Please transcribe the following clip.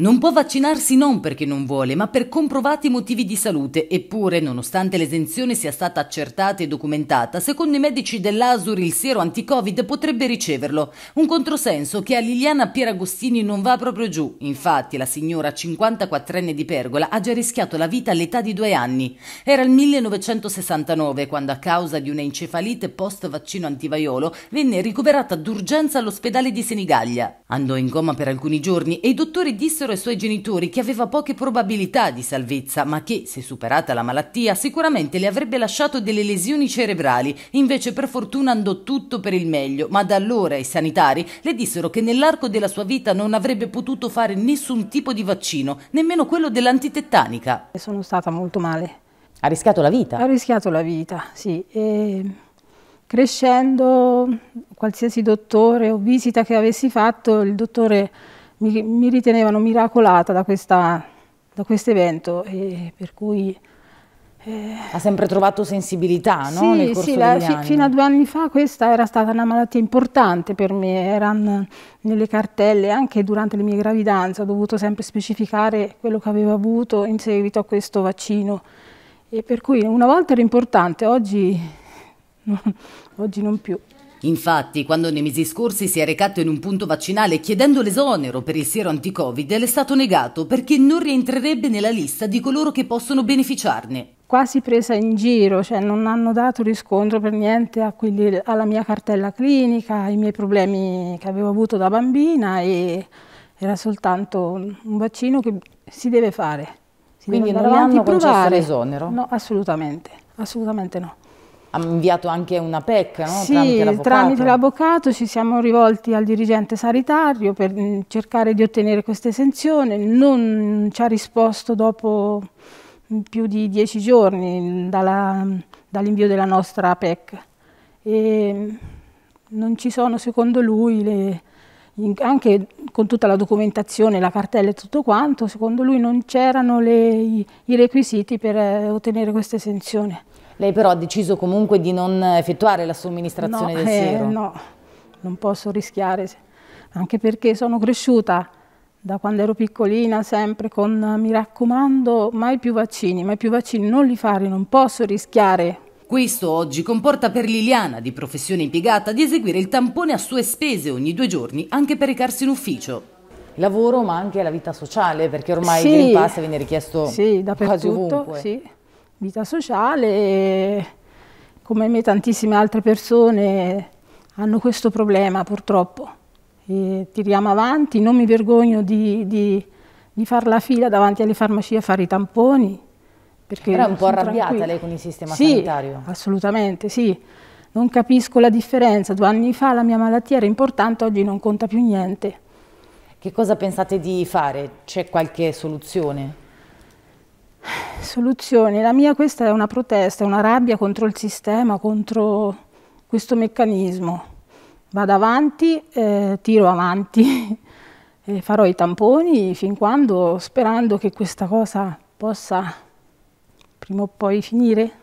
Non può vaccinarsi non perché non vuole, ma per comprovati motivi di salute. Eppure, nonostante l'esenzione sia stata accertata e documentata, secondo i medici dell'ASUR il siero anti-Covid potrebbe riceverlo. Un controsenso che a Liliana Pieragostini non va proprio giù. Infatti, la signora 54enne di Pergola ha già rischiato la vita all'età di due anni. Era il 1969 quando, a causa di una encefalite post-vaccino antivaiolo, venne ricoverata d'urgenza all'ospedale di Senigallia. Andò in coma per alcuni giorni e i dottori dissero ai suoi genitori che aveva poche probabilità di salvezza, ma che, se superata la malattia, sicuramente le avrebbe lasciato delle lesioni cerebrali. Invece, per fortuna, andò tutto per il meglio, ma da allora i sanitari le dissero che nell'arco della sua vita non avrebbe potuto fare nessun tipo di vaccino, nemmeno quello dell'antitettanica. Sono stata molto male. Ha rischiato la vita? Ha rischiato la vita, sì. E crescendo, qualsiasi dottore o visita che avessi fatto, il dottore mi, mi, ritenevano miracolata da, questa, da questo evento e per cui... Eh, ha sempre trovato sensibilità, sì, no? Nel corso sì, la, fi, fino a due anni fa questa era stata una malattia importante per me, erano nelle cartelle, anche durante le mie gravidanze ho dovuto sempre specificare quello che avevo avuto in seguito a questo vaccino. E per cui una volta era importante, oggi, oggi non più. Infatti, quando nei mesi scorsi si è recato in un punto vaccinale chiedendo l'esonero per il siero anticovid, le è stato negato perché non rientrerebbe nella lista di coloro che possono beneficiarne quasi presa in giro, cioè non hanno dato riscontro per niente quelli, alla mia cartella clinica, ai miei problemi che avevo avuto da bambina e era soltanto un vaccino che si deve fare. Si Quindi non hanno concesso l'esonero? No, assolutamente, assolutamente no ha inviato anche una PEC no? sì, tramite, tramite l'avvocato. ci siamo rivolti al dirigente sanitario per mm, cercare di ottenere questa esenzione, non ci ha risposto dopo mm, più di dieci giorni dall'invio dall della nostra PEC e mm, non ci sono secondo lui le, anche con tutta la documentazione, la cartella e tutto quanto, secondo lui non c'erano i, i requisiti per eh, ottenere questa esenzione. Lei però ha deciso comunque di non effettuare la somministrazione no, del eh, siero. Eh, no, non posso rischiare, anche perché sono cresciuta da quando ero piccolina sempre con mi raccomando mai più vaccini, mai più vaccini, non li fare, non posso rischiare. Questo oggi comporta per Liliana, di professione impiegata, di eseguire il tampone a sue spese ogni due giorni anche per recarsi in ufficio. Lavoro ma anche la vita sociale perché ormai sì, il Green Pass viene richiesto sì, quasi ovunque. Sì, dappertutto, vita sociale e come me tantissime altre persone hanno questo problema purtroppo. E tiriamo avanti, non mi vergogno di, di, di fare la fila davanti alle farmacie a fare i tamponi. Però è un po' arrabbiata tranquilla. lei con il sistema sì, sanitario. Assolutamente, sì. Non capisco la differenza. Due anni fa la mia malattia era importante, oggi non conta più niente. Che cosa pensate di fare? C'è qualche soluzione? soluzioni. La mia questa è una protesta, è una rabbia contro il sistema, contro questo meccanismo. Vado avanti, eh, tiro avanti, e farò i tamponi fin quando, sperando che questa cosa possa prima o poi finire.